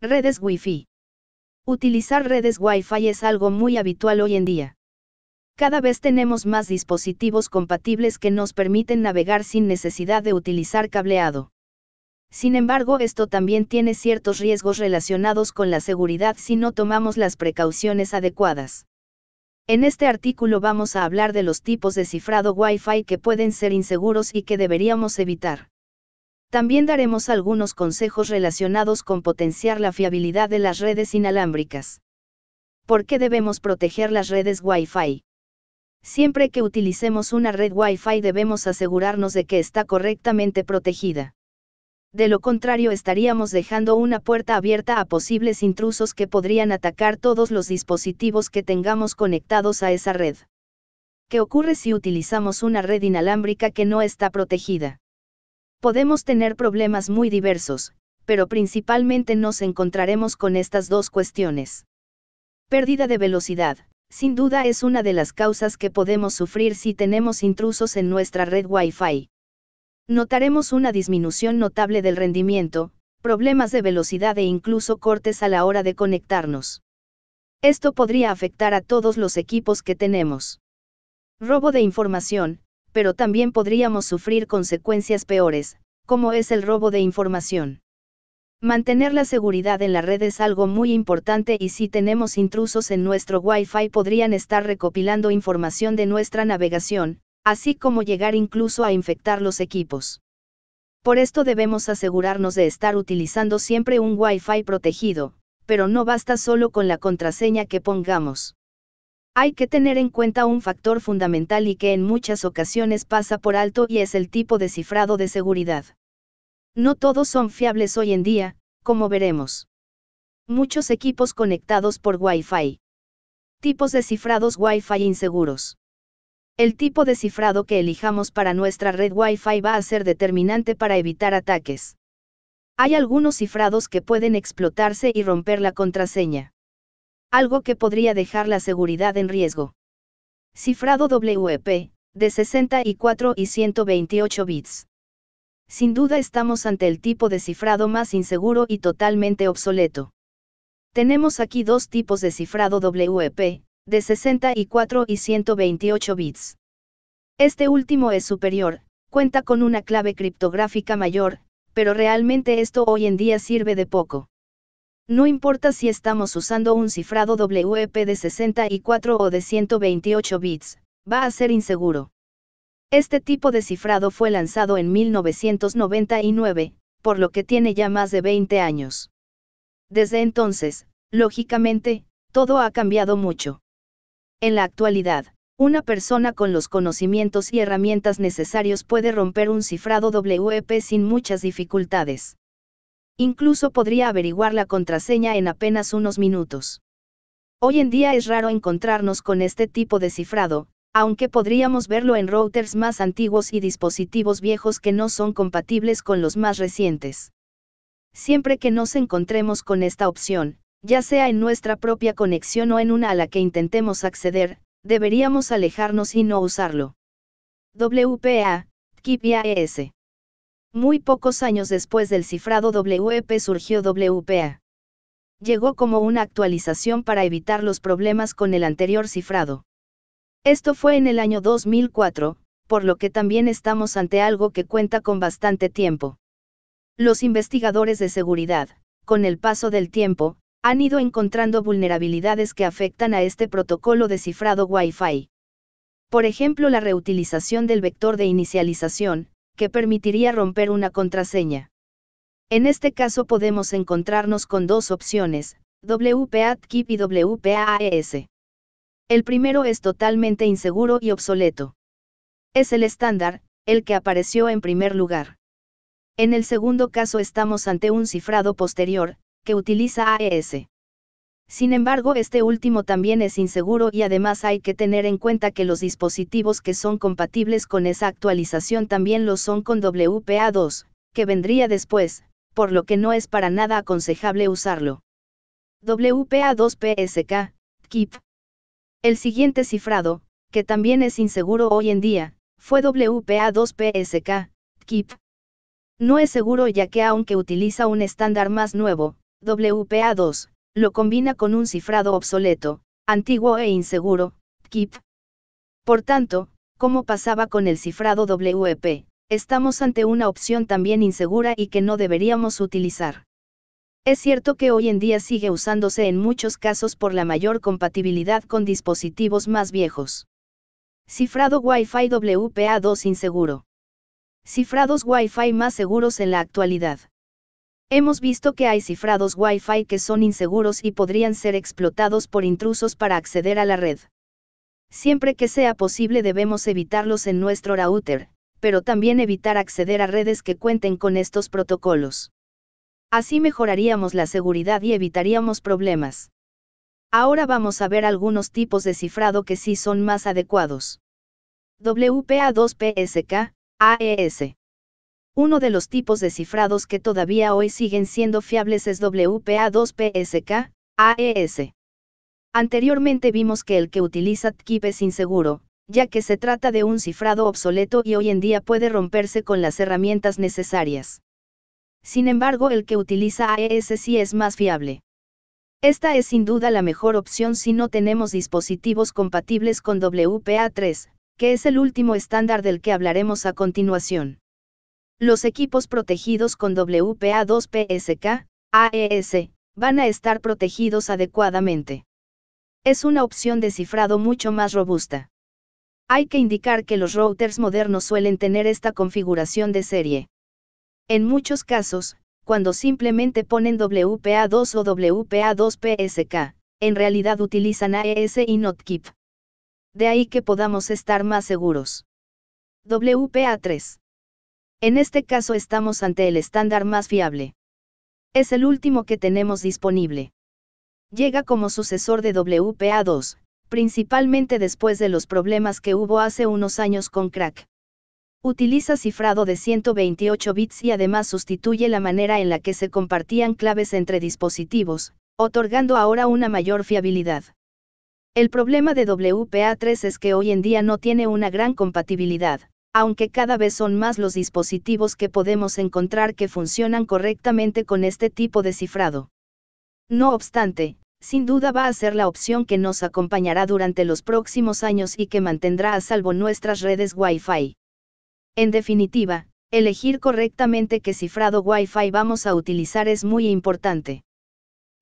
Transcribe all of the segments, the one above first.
Redes Wi-Fi. Utilizar redes Wi-Fi es algo muy habitual hoy en día. Cada vez tenemos más dispositivos compatibles que nos permiten navegar sin necesidad de utilizar cableado. Sin embargo, esto también tiene ciertos riesgos relacionados con la seguridad si no tomamos las precauciones adecuadas. En este artículo vamos a hablar de los tipos de cifrado Wi-Fi que pueden ser inseguros y que deberíamos evitar. También daremos algunos consejos relacionados con potenciar la fiabilidad de las redes inalámbricas. ¿Por qué debemos proteger las redes Wi-Fi? Siempre que utilicemos una red Wi-Fi debemos asegurarnos de que está correctamente protegida. De lo contrario estaríamos dejando una puerta abierta a posibles intrusos que podrían atacar todos los dispositivos que tengamos conectados a esa red. ¿Qué ocurre si utilizamos una red inalámbrica que no está protegida? Podemos tener problemas muy diversos, pero principalmente nos encontraremos con estas dos cuestiones. Pérdida de velocidad, sin duda es una de las causas que podemos sufrir si tenemos intrusos en nuestra red Wi-Fi. Notaremos una disminución notable del rendimiento, problemas de velocidad e incluso cortes a la hora de conectarnos. Esto podría afectar a todos los equipos que tenemos. Robo de información, pero también podríamos sufrir consecuencias peores, como es el robo de información. Mantener la seguridad en la red es algo muy importante y si tenemos intrusos en nuestro Wi-Fi podrían estar recopilando información de nuestra navegación, así como llegar incluso a infectar los equipos. Por esto debemos asegurarnos de estar utilizando siempre un Wi-Fi protegido, pero no basta solo con la contraseña que pongamos. Hay que tener en cuenta un factor fundamental y que en muchas ocasiones pasa por alto y es el tipo de cifrado de seguridad. No todos son fiables hoy en día, como veremos. Muchos equipos conectados por Wi-Fi. Tipos de cifrados Wi-Fi inseguros. El tipo de cifrado que elijamos para nuestra red Wi-Fi va a ser determinante para evitar ataques. Hay algunos cifrados que pueden explotarse y romper la contraseña algo que podría dejar la seguridad en riesgo. Cifrado WEP, de 64 y 128 bits. Sin duda estamos ante el tipo de cifrado más inseguro y totalmente obsoleto. Tenemos aquí dos tipos de cifrado WEP, de 64 y 128 bits. Este último es superior, cuenta con una clave criptográfica mayor, pero realmente esto hoy en día sirve de poco. No importa si estamos usando un cifrado WEP de 64 o de 128 bits, va a ser inseguro. Este tipo de cifrado fue lanzado en 1999, por lo que tiene ya más de 20 años. Desde entonces, lógicamente, todo ha cambiado mucho. En la actualidad, una persona con los conocimientos y herramientas necesarios puede romper un cifrado WEP sin muchas dificultades. Incluso podría averiguar la contraseña en apenas unos minutos. Hoy en día es raro encontrarnos con este tipo de cifrado, aunque podríamos verlo en routers más antiguos y dispositivos viejos que no son compatibles con los más recientes. Siempre que nos encontremos con esta opción, ya sea en nuestra propia conexión o en una a la que intentemos acceder, deberíamos alejarnos y no usarlo. WPA, AES muy pocos años después del cifrado WEP surgió WPA. Llegó como una actualización para evitar los problemas con el anterior cifrado. Esto fue en el año 2004, por lo que también estamos ante algo que cuenta con bastante tiempo. Los investigadores de seguridad, con el paso del tiempo, han ido encontrando vulnerabilidades que afectan a este protocolo de cifrado Wi-Fi. Por ejemplo, la reutilización del vector de inicialización, que permitiría romper una contraseña. En este caso podemos encontrarnos con dos opciones, WPATKIP y WPAES. El primero es totalmente inseguro y obsoleto. Es el estándar, el que apareció en primer lugar. En el segundo caso estamos ante un cifrado posterior, que utiliza AES. Sin embargo, este último también es inseguro y además hay que tener en cuenta que los dispositivos que son compatibles con esa actualización también lo son con WPA2, que vendría después, por lo que no es para nada aconsejable usarlo. WPA2PSK, KIP. El siguiente cifrado, que también es inseguro hoy en día, fue WPA2PSK, KIP. No es seguro ya que aunque utiliza un estándar más nuevo, WPA2, lo combina con un cifrado obsoleto, antiguo e inseguro, KIP. Por tanto, como pasaba con el cifrado WEP, estamos ante una opción también insegura y que no deberíamos utilizar. Es cierto que hoy en día sigue usándose en muchos casos por la mayor compatibilidad con dispositivos más viejos. Cifrado Wi-Fi WPA2 inseguro. Cifrados Wi-Fi más seguros en la actualidad. Hemos visto que hay cifrados Wi-Fi que son inseguros y podrían ser explotados por intrusos para acceder a la red. Siempre que sea posible debemos evitarlos en nuestro router, pero también evitar acceder a redes que cuenten con estos protocolos. Así mejoraríamos la seguridad y evitaríamos problemas. Ahora vamos a ver algunos tipos de cifrado que sí son más adecuados. WPA2PSK, AES. Uno de los tipos de cifrados que todavía hoy siguen siendo fiables es WPA2PSK, AES. Anteriormente vimos que el que utiliza TKIP es inseguro, ya que se trata de un cifrado obsoleto y hoy en día puede romperse con las herramientas necesarias. Sin embargo, el que utiliza AES sí es más fiable. Esta es sin duda la mejor opción si no tenemos dispositivos compatibles con WPA3, que es el último estándar del que hablaremos a continuación. Los equipos protegidos con WPA2PSK, AES, van a estar protegidos adecuadamente. Es una opción de cifrado mucho más robusta. Hay que indicar que los routers modernos suelen tener esta configuración de serie. En muchos casos, cuando simplemente ponen WPA2 o WPA2PSK, en realidad utilizan AES y NotKeep. De ahí que podamos estar más seguros. WPA3. En este caso estamos ante el estándar más fiable. Es el último que tenemos disponible. Llega como sucesor de WPA2, principalmente después de los problemas que hubo hace unos años con crack. Utiliza cifrado de 128 bits y además sustituye la manera en la que se compartían claves entre dispositivos, otorgando ahora una mayor fiabilidad. El problema de WPA3 es que hoy en día no tiene una gran compatibilidad aunque cada vez son más los dispositivos que podemos encontrar que funcionan correctamente con este tipo de cifrado. No obstante, sin duda va a ser la opción que nos acompañará durante los próximos años y que mantendrá a salvo nuestras redes Wi-Fi. En definitiva, elegir correctamente qué cifrado Wi-Fi vamos a utilizar es muy importante.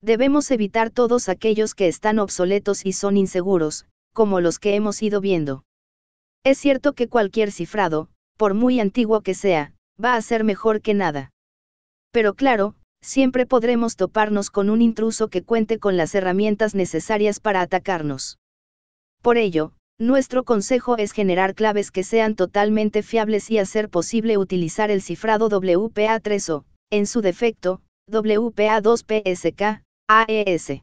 Debemos evitar todos aquellos que están obsoletos y son inseguros, como los que hemos ido viendo. Es cierto que cualquier cifrado, por muy antiguo que sea, va a ser mejor que nada. Pero claro, siempre podremos toparnos con un intruso que cuente con las herramientas necesarias para atacarnos. Por ello, nuestro consejo es generar claves que sean totalmente fiables y hacer posible utilizar el cifrado WPA3 o, en su defecto, WPA2PSK, AES.